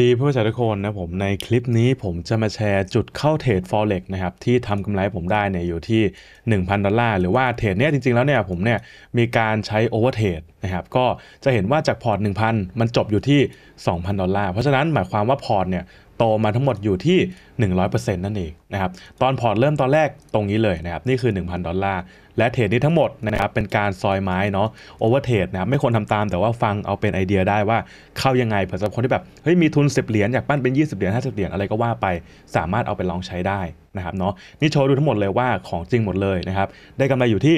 ดีเพื่อชาทุกคนนะผมในคลิปนี้ผมจะมาแชร์จุดเข้าเทรด Forex นะครับที่ทำกำไรผมได้เนี่ยอยู่ที่ 1,000 ดอลลาร์ หรือว่าเทรดเนี้ยจริง ๆแล้วเนี่ยผมเนี่ยมีการใช้โอเวอร์เทรดนะครับก็จะเห็นว่าจากพอร์ต 1,000 มันจบอยู่ที่ 2,000 ดอลลาร์ เพราะฉะนั้นหมายความว่าพอร์ตเนี่ยโตมาทั้งหมดอยู่ที่ 100%นั่นเองนะครับตอนพอร์ตเริ่มตอนแรกตรงนี้เลยนะครับนี่คือ 1,000 ดอลลาร์และเทรดนี้ทั้งหมดนะครับเป็นการซอยไม้เนาะโอเวอร์เทรดนะไม่ควรทำตามแต่ว่าฟังเอาเป็นไอเดียได้ว่าเข้ายังไงเผื่อสำหรับคนที่แบบ เฮ้ยมีทุน 10 เหรียญอยากปั้นเป็น 20 เหรียญ50 เหรียญอะไรก็ว่าไปสามารถเอาไปลองใช้ได้นะครับเนาะนี่โชว์ดูทั้งหมดเลยว่าของจริงหมดเลยนะครับได้กำไรอยู่ที่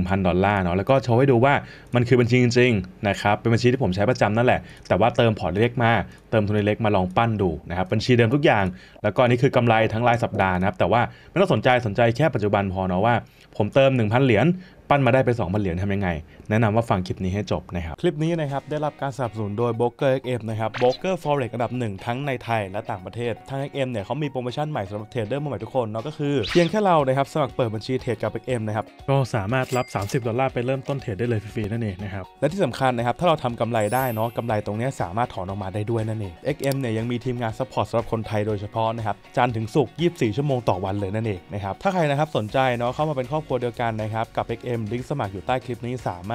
1,000 ดอลลาร์เนาะแล้วก็โชว์ให้ดูว่ามันคือบัญชีจริงๆนะครับเป็นบัญชีที่ผมใช้ประจำนั่นแหละ แต่ว่าเติมพอร์ตเล็กมาเติมทุนเล็กมาลองปั้นดูนะครับบัญชีเดิมทุกอย่าง แล้วก็นี่คือกำไรทั้งรายสัปดาห์นะครับแต่ว่าไม่ต้องสนใจสนใจแค่ปัจจุบันพอเนาะว่าผมเติม 1,000 เหรียญปั้นมาได้เป็น2,000 เหรียญทำยังไงแนะนำว่าฟังคลิปนี้ให้จบนะครับ คลิปนี้นะครับ ได้รับการสนับสนุนโดย b อ o k e r ็มนะครับ b r o k e r Forex อันดับหนึ่งทั้งในไทยและต่างประเทศทางเ็ m เนี่ยเขามีโปรโมชั่นใหม่สำหรับเทรดเดอร์ใหม่ทุกคน เนาะก็คือเพียงแค่เรานะครับ สมัครเปิดบัญชีเทรดกับเ็มนะครับ ก็สามารถรับ 30ดอลลาร์ไปเริ่มต้นเทรดได้เลยฟรีๆนั่นเองนะครับและที่สำคัญนะครับถ้าเราทำกำไรได้เนาะกำไรตรงนี้สามารถถอนออกมาได้ด้วยนั่นเองเ็กเนี่ยยังมีทีมงานซัพพอร์ตสำหรับคนไทยโดยเฉพาะนะครับจันถึงสุก24 ชั่วโมงต่อวันเลยนั่นเองนะครับถ้าใครนะครับสนใจเนาะเข้ามาเป็นครอบครัวเดียวกันนะครับกับลิงก์สมัครอยู่ใต้คลิปนี้สาม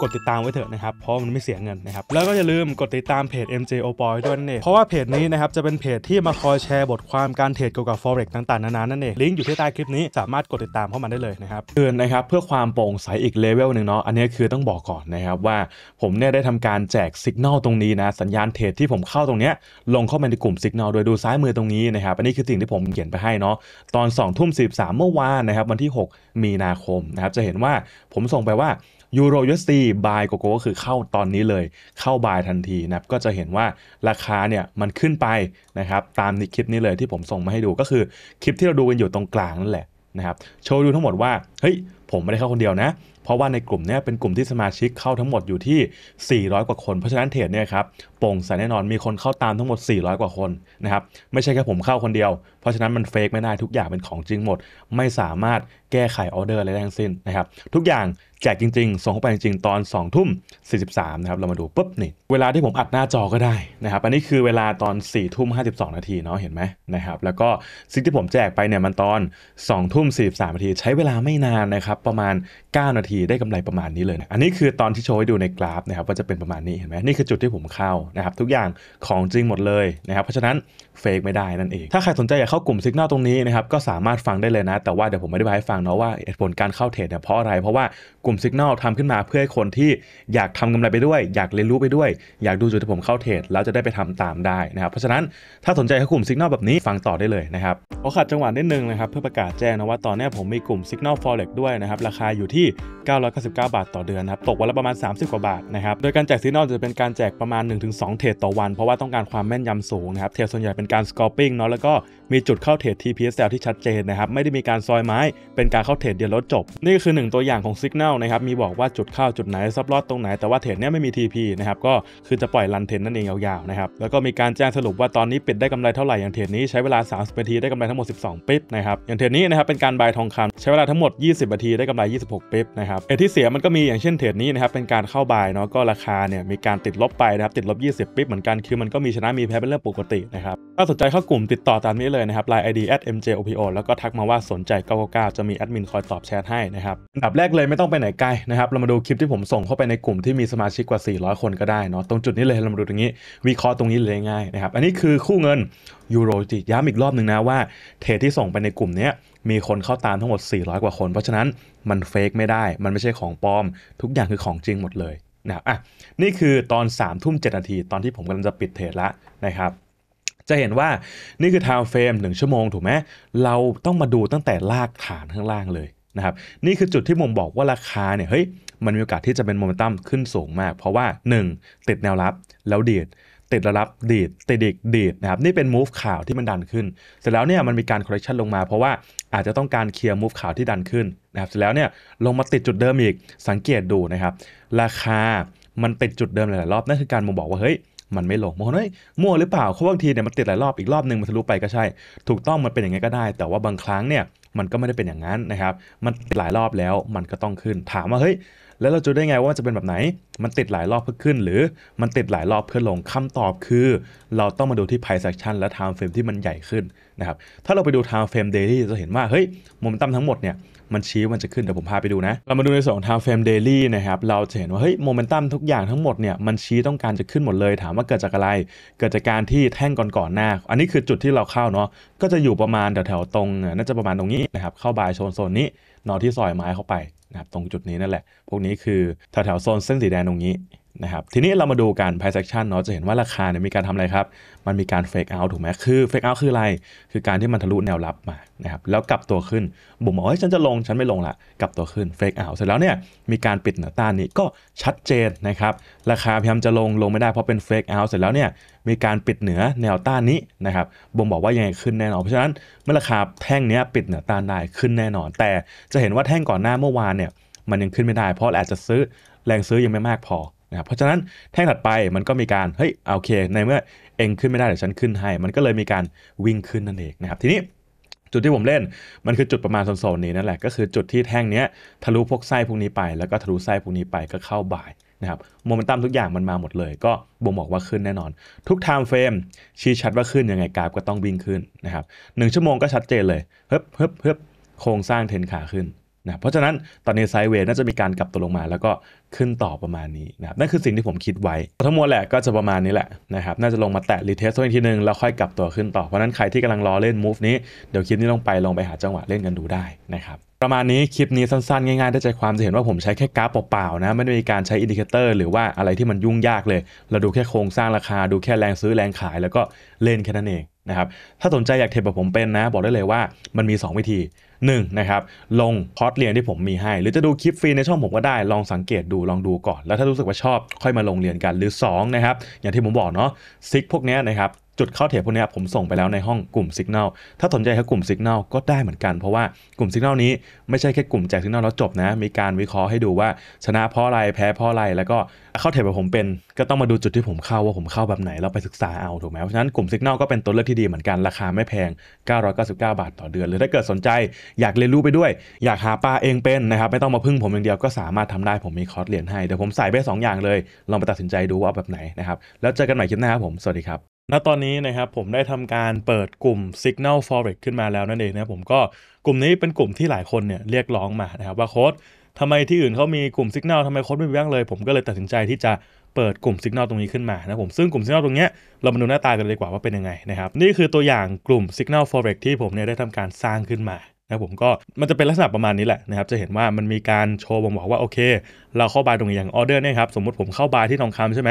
กดติดตามไว้เถอะนะครับ เพราะมันไม่เสียเงินนะครับ แล้วก็อย่าลืมกดติดตามเพจ MJ o p o y ด้วยนี่ยเพราะว่าเพจนี้นะครับ จะเป็นเพจที่มาคอยแชร์บทความการเทรดเกี่ยวกับ forex ต่างๆ นานานั่นเอง ลิงก์อยู่ที่ใต้คลิปนี้ สามารถกดติดตามเข้ามาได้เลยนะครับเตือนนะครับเพื่อความโปร่งใสอีกเลเวลหนึ่งเนาะ อันนี้คือต้องบอกก่อนนะครับว่าผมเนี่ยได้ทำการแจกสัญญาณตรงนี้นะสัญญาณเทรดที่ผมเข้าตรงเนี้ยลงเข้าไปในกลุ่มสัญญาณโดยดูซ้ายมือตรงนี้นะครับอันนี้คือสิ่งที่ผมเขียนไปให้เนาะตอน2ทุ่มสสิบามเมื่อวานนะครับวันที่ 6 มีนาคมนะครับจะเห็นว่าผมส่งไปว่ายูโรยูเอสตีบายโกโก้ก็คือเข้าตอนนี้เลย เข้าบายทันทีนะก็จะเห็นว่าราคาเนี่ยมันขึ้นไปนะครับตามในคลิปนี้เลยที่ผมส่งมาให้ดูก็คือคลิปที่เราดูกันอยู่ตรงกลางนั่นแหละนะครับโชว์ดูทั้งหมดว่าเฮ้ยผมไม่ได้เข้าคนเดียวนะเพราะว่าในกลุ่มนี้เป็นกลุ่มที่สมาชิกเข้าทั้งหมดอยู่ที่ 400 กว่าคน เพราะฉะนั้นเทรดเนี่ยครับโปร่งใสแน่นอนมีคนเข้าตามทั้งหมด 400 กว่าคนนะครับ ไม่ใช่แค่ผมเข้าคนเดียว เพราะฉะนั้นมันเฟกไม่ได้ทุกอย่างเป็นของจริงหมด ไม่สามารถแก้ไขออเดอร์อะไรได้ทั้งสิ้นนะครับ ทุกอย่างแจกจริง ๆ ส่งเข้าไปจริง ๆ ตอน 2 ทุ่ม 43 นะครับ เรามาดูปุ๊บนี่เวลาที่ผมอัดหน้าจอก็ได้นะครับอันนี้คือเวลาตอน 4 ทุ่ม 52 นาทีเนาะ เห็นไหมนะครับ แล้วก็สิ่งที่ผมแจกไปเนี่ยมันตอน2ทุ่ม43นาทีใช้เวลาไม่นานนะครับประมาณ9นาทีทีได้กำไรประมาณนี้เลยนะอันนี้คือตอนที่โชว์ให้ดูในกราฟนะครับว่าจะเป็นประมาณนี้เห็นไหมนี่คือจุดที่ผมเข้านะครับทุกอย่างของจริงหมดเลยนะครับเพราะฉะนั้นเฟกไม่ได้นั่นเอง ถ้าใครสนใจอยากเข้ากลุ่มสัญญาตรงนี้นะครับก็สามารถฟังได้เลยนะ แต่ว่าเดี๋ยวผมไม่ได้ไปให้ฟังเนาะว่าผลการเข้าเทรดเนี่ยเพราะอะไรเพราะว่ากลุ่มสัญญาทำขึ้นมาเพื่อให้คนที่อยากทำกำไรไปด้วย อยากเรียนรู้ไปด้วย อยากดูจุดที่ผมเข้าเทรดแล้วจะได้ไปทำตามได้นะครับเพราะฉะนั้นถ้าสนใจเข้ากลุ่มสัญญาแบบนี้ฟังต่อได้เลยนะครับขอขัดจังหวะนิดนึงนะครับเพื่อประกาศแจ้งนะว่าตอนนี้ผมมีกลุ่ม Signal Forex ด้วยนะครับราคาอยู่ที่999 บาทต่อเดือนนะครับตกวันละประมาณ 30 กว่าบาทนะครับ โดยการแจกซีนอลจะเป็นการแจกประมาณ 1-2 เทรดต่อวัน เพราะว่าต้องการความแม่นยำสูงนะครับ เทรดส่วนใหญ่เป็นการสกอร์ปิ้งเนาะแล้วก็มีจุดเข้าเทรด TPSL ที่ชัดเจนนะครับไม่ได้มีการซอยไม้เป็นการเข้าเทรดเดียวลดจบ นี่ก็คือ 1 ตัวอย่างของซิกแนลนะครับมีบอกว่าจุดเข้าจุดไหนซับลอดตรงไหนแต่ว่าเทรดเนี้ยไม่มี TP นะครับก็คือจะปล่อยรันเทรดนั่นเองยาวๆนะครับแล้วก็มีการแจ้งสรุปว่าตอนนี้ปิดได้กำไรเท่าไหร่อย่างเทรดนี้ใช้เวลา 30 นาทีได้กำไรทั้งหมด12ปิ๊บนะครับอย่างเทรดนี้นะครับเป็นการบายทองคำใช้เวลาทั้งหมด 20นาทีได้กำไร 26ปิ๊บนะคครับเอที่เสียมันก็มีอย่างเช่นเทรดนี้นะครับ เป็นการเข้าบายเนาะก็ราคาเนี่ยมีการติดลบไปนะครับติดลบ 20ปิ๊บเหมือนกันคือมันก็มีชนะมีแพ้เป็นเรื่องปกตินะครับ ถ้าสนใจเข้ากลุ่มติดต่อตามนี้เลยนะครับไลน์ดเอ็มเจโอพีโอแล้วก็ทักมาว่าสนใจ 999จะมีแอดมินคอยตอบแชทให้นะครับอันดับแรกเลยไม่ต้องไปไหนไกลนะครับเรามาดูคลิปที่ผมส่งเข้าไปในกลุ่มที่มีสมาชิกกว่า 400 คนก็ได้เนาะตรงจุดนี้เลยเรามาดูตรงนี้วิเคราะห์ตรงนี้เลยง่ายนะครับอันนี้คือคู่เงินยูโรจิย้ำอีกรอบหนึ่งนะว่าเทรดที่ส่งไปในกลุ่มเนี้ยมีคนเข้าตามทั้งหมด 400 กว่าคน เพราะฉะนั้นมันเฟกไม่ได้ มันไม่ใช่ของปลอม ทุกอย่างคือของจริงหมดเลยนะอ่ะนี่คือตอน3ามทุ่มเนาทีตอนที่ผมกำลังจะปิดเทรดละนะครับจะเห็นว่านี่คือทาวเฟรม1ชั่วโมงถูกไหมเราต้องมาดูตั้งแต่ลากฐานข้างล่างเลยนะครับนี่คือจุดที่ผมบอกว่าราคาเนี่ยเฮ้ยมันมีโอกาสที่จะเป็นโมเมนตัมขึ้นสูงมาก เพราะว่า 1. ติดแนวรับแล้วดีดติดระลับดีดติดอีกดีดนะครับนี่เป็นมูฟข่าวที่มันดันขึ้นเสร็จแล้วเนี่ยมันมีการคอร์เรคชันลงมาเพราะว่าอาจจะต้องการเคลียร์มูฟข่าวที่ดันขึ้นนะครับเสร็จแล้วเนี่ยลงมาติดจุดเดิมอีกสังเกตดูนะครับราคามันติดจุดเดิมหลายรอบนั่นคือการมองบอกว่าเฮ้ยมันไม่ลงมองเฮ้ยมั่วหรือเปล่าเพราะบางทีเนี่ยมันติดหลายรอบอีกรอบหนึ่งมันทะลุไปก็ใช่ถูกต้องมันเป็นอย่างนี้ก็ได้ แต่ว่าบางครั้งเนี่ยมันก็ไม่ได้เป็นอย่างนั้นนะครับมันหลายรอบแล้วมันก็ต้องขึ้นถามว่าเฮ้ยแล้วเราจะได้ไงว่าจะเป็นแบบไหน มันติดหลายรอบเพื่อขึ้นหรือมันติดหลายรอบเพื่อลงคำตอบคือ เราต้องมาดูที่ไพ่เซ็กชันและ time frame ที่มันใหญ่ขึ้นนะครับถ้าเราไปดู time frame daily จะเห็นว่าเฮ้ยมุมตั้มทั้งหมดเนี่ยมันชี้มันจะขึ้นเดี๋ยวผมพาไปดูนะ เรามาดูในส่วนของทา m e f r a มเดลี่นะครับเราจะเห็นว่าเฮ้ยโมเมนตัมทุกอย่างทั้งหมดเนี่ยมันชี้ต้องการจะขึ้นหมดเลย ถามว่าเกิดจากอะไร เกิดจากการที่แท่งก่อนๆหน้า อันนี้คือจุดที่เราเข้าเนาะก็จะอยู่ประมาณแถวๆตรงน่าจะประมาณตรงนี้นะครับเข้าบายโซนโซนนี้ นอที่ซอยไม้เข้าไปนะครับตรงจุดนี้นั่นแหละ พวกนี้คือแถวๆโซนเส้นสีแดงตรงนี้นะครับทีนี้เรามาดูการ price action เนาะจะเห็นว่าราคาเนี่ยมีการทำอะไรครับ มันมีการ fake out ถูกไหมคือ fake out คืออะไร คือการที่มันทะลุแนวรับมา นะครับ แล้วกลับตัวขึ้นบุ๋มบอกว่าฉันจะลง ฉันไม่ลงละ กลับตัวขึ้น fake out เสร็จแล้วเนี่ย มีการปิดหน้าต้านนี้ ก็ชัดเจนนะครับ ราคาพยายามจะลง ลงไม่ได้เพราะเป็น fake out เสร็จแล้วเนี่ย มีการปิดเหนือแนวต้านนี้นะครับ บ่งบอกว่ายังไงขึ้นแน่นอน เพราะฉะนั้นเมื่อราคาแท่งนี้ปิดเหนือต้านได้ ขึ้นแน่นอน แต่จะเห็นว่าแท่งก่อนหน้าเมื่อวานเนี่ยมันยังขึ้นไม่ได้เพราะอาจจะซื้อ แรงซื้อยังไม่มากพอนะครับเพราะฉะนั้นแท่งถัดไปมันก็มีการเฮ้ยโอเคในเมื่อเองขึ้นไม่ได้เดี๋ยวฉันขึ้นให้มันก็เลยมีการวิ่งขึ้นนั่นเองนะครับทีนี้จุดที่ผมเล่นมันคือจุดประมาณโซนนี้นั่นแหละก็คือจุดที่แท่งนี้ทะลุพวกไส้พวกนี้ไป แล้วก็ทะลุไส้พวกนี้ไปก็เข้าบ่ายนะครับโมเมนตัมทุกอย่างมันมาหมดเลย ก็บ่งบอกว่าขึ้นแน่นอน ทุกไทม์เฟรมชี้ชัดว่าขึ้นยังไงกราฟก็ต้องวิ่งขึ้นนะครับหชั่วโมงก็ชัดเจนเลยเฮึบเฮึบเฮึบโครงสร้างเทนขาขึ้นนะเพราะฉะนั้นตอนนี้ไซเวย์น่าจะมีการกลับตัวลงมาแล้วก็ขึ้นต่อประมาณนี้นะนั่นคือสิ่งที่ผมคิดไว้ ทั้งมวลแหละก็จะประมาณนี้แหละนะครับน่าจะลงมาแตะรีเทสตัวอีกทีนึงแล้วค่อยกลับตัวขึ้นต่อเพราะนั้นใครที่กำลังรอเล่นมูฟนี้เดี๋ยวคลิปนี้ลงไปลองไปหาจังหวะเล่นกันดูได้นะครับประมาณนี้คลิปนี้สั้นๆ ง่ายๆได้ใจความจะเห็นว่าผมใช้แค่กราฟเปล่าๆนะไม่ได้มีการใช้อินดิเคเตอร์ หรือว่าอะไรที่มันยุ่งยากเลยเราดูแค่โครงสร้างราคาดูแค่แรงซื้อแรงขายแล้วก็เล่นแค่นั้นเองนะครับถ้าสนใจอยากเทรดแบบผมเป็นนะบอกได้เลยว่ามันมี 2 วิธี1นะครับ ลงคอร์สเรียนที่ผมมีให้ หรือจะดูคลิปฟรีในช่องผมก็ได้ ลองสังเกตดูลองดูก่อน แล้วถ้ารู้สึกว่าชอบค่อยมาลงเรียนกันหรือ2นะครับ อย่างที่ผมบอกเนาะซิกพวกนี้นะครับจุดเข้าเทปพวกนี้ผมส่งไปแล้วในห้องกลุ่ม Signal ถ้าสนใจแค่กลุ่ม Signal ก็ได้เหมือนกันเพราะว่ากลุ่ม Signal นี้ไม่ใช่แค่กลุ่มแจก Signal แล้วจบนะ มีการวิเคราะห์ให้ดูว่า ชนะเพราะอะไรแพ้เพราะอะไร แล้วก็เข้าเทปแบบผมเป็น ก็ต้องมาดูจุดที่ผมเข้าว่าผมเข้าแบบไหนแล้วไปศึกษาเอาถูกไหมเพราะฉะนั้นกลุ่ม Signal ก็เป็นตัวเลือกที่ดีเหมือนกันราคาไม่แพง999 บาทต่อเดือนหรือถ้าเกิดสนใจอยากเรียนรู้ไปด้วย อยากหาปลาเองเป็นนะครับไม่ต้องมาพึ่งผมอย่างเดียวก็สามารถทำได้ผมมีคอร์สเรียนให้ เดี๋ยวผมใส่ไปงอย่างเลยลองไปตัดสินใจดูว่าแบบไหนนะครับแล้วเจอกันใหม่คลิปหน้าครับผมสวัสดีครับณตอนนี้นะครับผมได้ทำการเปิดกลุ่ม Signal Forex ขึ้นมาแล้วนั่นเองนะผมก็กลุ่มนี้เป็นกลุ่มที่หลายคนเนี่ยเรียกร้องมานะครับว่าโค้ดทำไมที่อื่นเขามีกลุ่ม Signal ทำไมโค้ดไม่มีบ้างเลย ผมก็เลยตัดสินใจที่จะเปิดกลุ่ม Signal ตรงนี้ขึ้นมานะผมซึ่งกลุ่ม Signal ตรงนี้เรามาดูหน้าตากันเลยดีกว่าว่าเป็นยังไงนะครับนี่คือตัวอย่างกลุ่ม Signal Forex ที่ผมเนี่ยได้ทำการสร้างขึ้นมานะผมก็มันจะเป็นลักษณะประมาณนี้แหละนะครับจะเห็นว่ามันมีการโชว์บบอกว่าโอเค เราเข้าบายตรงอย่างออเดอร์เนี่ยครับสมมติผมเข้าบายที่ทองคำใช่ไหม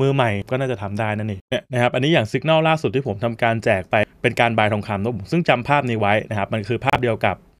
มือใหม่ก็น่าจะทำได้นั่นเองนะครับอันนี้อย่างสัญลักษณ์ล่าสุดที่ผมทำการแจกไป เป็นการบายทองคำนะผมซึ่งจำภาพนี้ไว้นะครับมันคือภาพเดียวกับ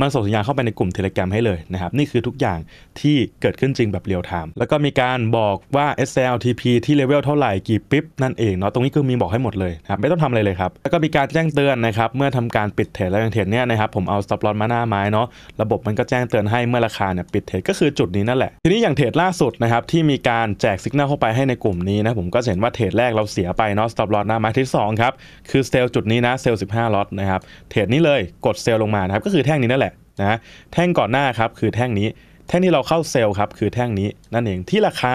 มันส่งสัญญาณเข้าไปในกลุ่มเทเลกร m ให้เลยนะครับ นี่คือทุกอย่างที่เกิดขึ้นจริงแบบเรียลไทม์แล้วก็มีการบอกว่า SLTP ที่เลเวลเท่าไหร่กี่ปิ๊บนั่นเองเนาะตรงนี้คือมีบอกให้หมดเลยนะครับไม่ต้องทำอะไรเลยครับ แล้วก็มีการแจ้งเตือนนะครับเมื่อทำการปิดเทรดแล้วอย่างเทรดเนี้ยนะครับผมเอาสต็อปลอนมาหน้าไม้เนาะระบบมันก็แจ้งเตือนให้เมื่อราคาเนี่ยปิดเทรดก็คือจุดนี้นั่นแหละทีนี้อย่างเทรดล่าสุดนะครับที่มีการแจกสัญญาณเข้าไปให้ในกลุ่มนี้นะผมก็เห็นว่าเทรดแรกเราเสียไปเนาะสต็อปลอตหน้าไม้ที่ 2ครับคือเซลล์จุดนี้นะเซลล์15ล็อตนะครับเทรดนี้เลยกดเซลล์ลงมานะครับก็คือแท่งนี้นั่นแหละนะแท่งก่อนหน้าครับ คือแท่งนี้ แท่งที่เราเข้าเซลล์ครับ คือแท่งนี้ นั่นเอง ที่ราคา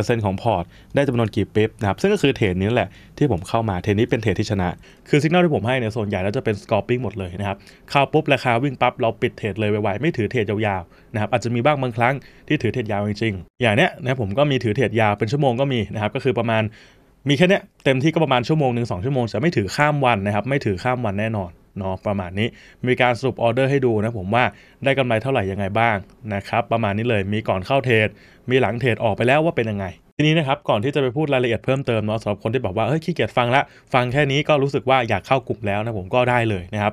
เร์ซ็นต์ของพอร์ต ได้จำนวนกี่ปิ๊นะครับ ซึ่งก็คือเทรดนี้แหละที่ผมเข้ามาเทรดนี้เป็นเทรดที่ชนะ คือสัญญาณที่ผมให้เนี่ย ส่วนใหญ่แล้วจะเป็นสกอร์ปิ้งหมดเลยนะครับเข้าปุ๊บ ราคาวิ่งปั๊บเราปิดเทรดเลยไวๆไม่ถือเทรดยาว ๆ นะครับ อาจจะมีบ้างบางครั้งที่ถือเทรดยาวจริงๆ อย่างเนี้ยนะผมก็มีถือเทรดยาวเป็นชั่วโมงก็มีนะครับก็คือประมาณมีแค่เนี้ยเต็มที่ก็ประมาณชั่วโมงหนึ่งสองชั่วโมงจะไม่ถือข้ามวันนะครับไม่ถือข้ามวันแน่นอนเนาะประมาณนี้มีการสรุปออเดอร์ให้ดูนะผมว่าได้กำไรเท่าไหร่ยังไงบ้างนะครับประมาณนี้เลยมีก่อนเข้าเทรดมีหลังเทรดออกไปแล้วว่าเป็นยังไง ทีนี้นะครับก่อนที่จะไปพูดรายละเอียดเพิ่มเติมเนาะสำหรับคนที่บอกว่าเฮ้ยขี้เกียจฟังละฟังแค่นี้ก็รู้สึกว่าอยากเข้ากลุ่มแล้วนะผมก็ได้เลยนะครับ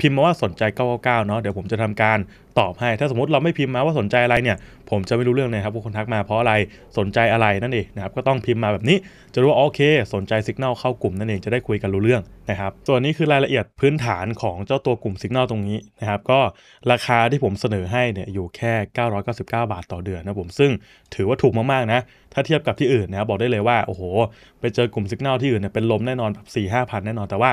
พิมพ์มาว่าสนใจ 999เนาะเดี๋ยวผมจะทำการตอบให้ ถ้าสมมติเราไม่พิมพ์มาว่าสนใจอะไรเนี่ย ผมจะไม่รู้เรื่องเลยครับว่าคนทักมาเพราะอะไรสนใจอะไรนั่นเองนะครับก็ต้องพิมพ์มาแบบนี้จะรู้ว่าโอเคสนใจสัญญาณเข้ากลุ่มนั่นเอง จะได้คุยกันรู้เรื่องนะครับส่วนนี้คือรายละเอียดพื้นฐานของเจ้าตัวกลุ่มสัญญาณตรงนี้นะครับก็ราคาที่ผมเสนอให้เนี่ยอยู่แค่ 999 บาทต่อเดือนนะผมซึ่งถือว่าถูกมากๆนะถ้าเทียบกับที่อื่นนะบอกได้เลยว่าโอ้โหไปเจอกลุ่มสัญญาณที่อื่นเนี่ยเป็นลมแน่นอนแบบ้าพันแน่นอนแต่ว่า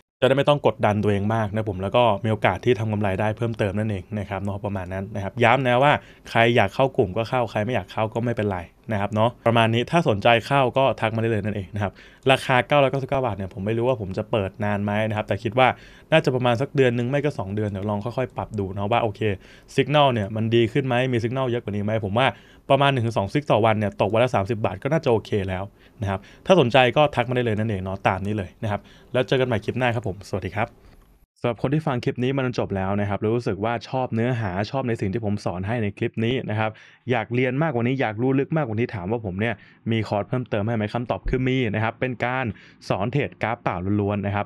จะได้ไม่ต้องกดดันตัวเองมากนะผมแล้วก็มีโอกาสที่ทำกำไรได้เพิ่มเติมนั่นเองนะครับเนาะประมาณนั้นนะครับย้ำนะว่าใครอยากเข้ากลุ่มก็เข้าใครไม่อยากเข้าก็ไม่เป็นไรนะครับเนาะประมาณนี้ถ้าสนใจเข้าก็ทักมาได้เลยนั่นเองนะครับราคา999บาทเนี่ยผมไม่รู้ว่าผมจะเปิดนานไหมนะครับแต่คิดว่าน่าจะประมาณสักเดือนนึงไม่ก็2เดือนเดี๋ยวลองค่อยๆปรับดูนะว่าโอเคสัญญาณเนี่ยมันดีขึ้นไหมมีสัญญาณเยอะกว่านี้ไหม ผมว่าประมาณ 1-2ซิกต่อวันเนี่ยตกวันละ30 บาทก็น่าจะโอเคแล้วนะครับถ้าสนใจก็ทักมาได้เลยนั่นเองเนาะตามนี้เลยนะครับแล้วเจอกันใหม่คลิปหน้าครับผม สวัสดีครับสำหรับคนที่ฟังคลิปนี้มันจบแล้วนะครับแล้วรู้สึกว่าชอบเนื้อหาชอบในสิ่งที่ผมสอนให้ในคลิปนี้นะครับ อยากเรียนมากกว่านี้อยากรู้ลึกมากกว่านี้ถามว่าผมเนี่ยมีคอร์สเพิ่มเติมให้ไหมคำตอบคือมีนะครับ เป็นการสอนเทรดกราฟเปล่าล้วนๆนะครับ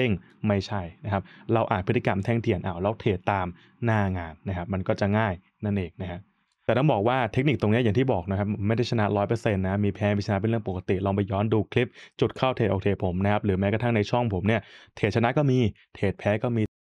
ด้งไม่ใช่นะครับ เราอ่านพฤติกรรมแท่งเทียนเอาเราเทรดตามหน้างานนะครับ มันก็จะง่ายนั่นเองนะฮะ แต่ต้องบอกว่าเทคนิคตรงนี้อย่างที่บอกนะครับไม่ได้ชนะร้อยเปอร์เซ็นต์นะ มีแพ้ มีชนะเป็นเรื่องปกติ ลองไปย้อนดูคลิปจุดเข้าเทรดออกเทรดผมนะครับ หรือแม้กระทั่งในช่องผมเนี่ย เทรดชนะก็มี เทรดแพ้ก็มี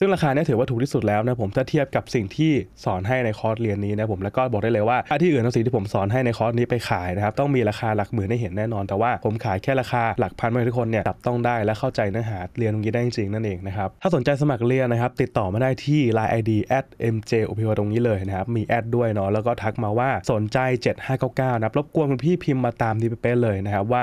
ซึ่งราคาเนี่ยถือว่าถูกที่สุดแล้วนะผมถ้าเทียบกับสิ่งที่สอนให้ในคอร์สเรียนนี้นะผมแล้วก็บอกได้เลยว่าที่อื่นั้งสิ่งที่ผมสอนให้ในคอร์สนี้ไปขายนะครับต้องมีราคาหลักหมื่นให้เห็นแน่นอน แต่ว่าผมขายแค่ราคาหลักพันให้ทุกคนเนี่ยจับต้องได้และเข้าใจเนื้อหาเรียนตรงนี้ได้จริงนั่นเองนะครับถ้าสนใจสมัครเรียนนะครับติดต่อมาได้ที่ Line ID @mj o p ตรงนี้เลยนะครับมีแอดด้วยเนาะแล้วก็ทักมาว่าสนใจ 7599นะรบกวนคุณพี่พิมพ์มาตามที่เป๊ะเลยนะครับว่า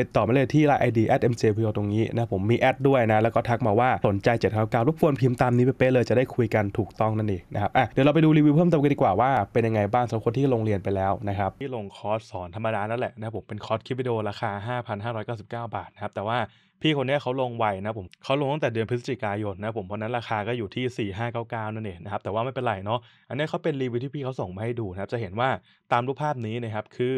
ยนดต่อมาเลยที่ไลน์ไอดีแออดเพีโอตรงนี้นะ ผมมีแอดด้วยนะ แล้วก็ทักมาว่าสนใจ7จ็ดเก้ารบกวนพิมพ์ตามนี้ไปเป๊ะเลยจะได้คุยกันถูกต้องนั่นเองนะครับอ่ะเดี๋ยวเราไปดูรีวิวเพิ่มเติมกันดีกว่าว่าเป็นยังไงบ้างสำหรับคนที่ลงเรียนไปแล้วนะครับที่ลงคอร์สสอนธรรมดานั่นแหละนะผมเป็นคอร์สคลิปวิดีโอราคา 5,599 บาทนะครับแต่ว่าพี่คนนี้เขาลงไวนะผมเขาลงตั้งแต่เดือนพฤศจิกายนนะผมเพราะนั้นราคาก็อยู่ที่4599นั่นเองนะครับแต่ว่าไม่เป็นไรเนาะอันนี้เขาเป็นรีวิวที่พี่เขาส่งมาให้ดูนะครับจะเห็นว่าตามรูปภาพนี้นะครับคือ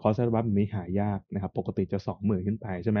คอร์สอรลบับมนี้หายากนะครับ ปกติจะ20,000ขึ้นไปใช่ไหม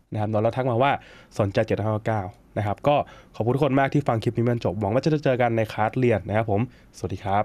นะครับนนท์เราทักมาว่าสนใจ759นะครับ ก็ขอบคุณทุกคนมากที่ฟังคลิปนี้มันจบ หวังว่าจะเจอกันในคลาสเรียนนะครับผม สวัสดีครับ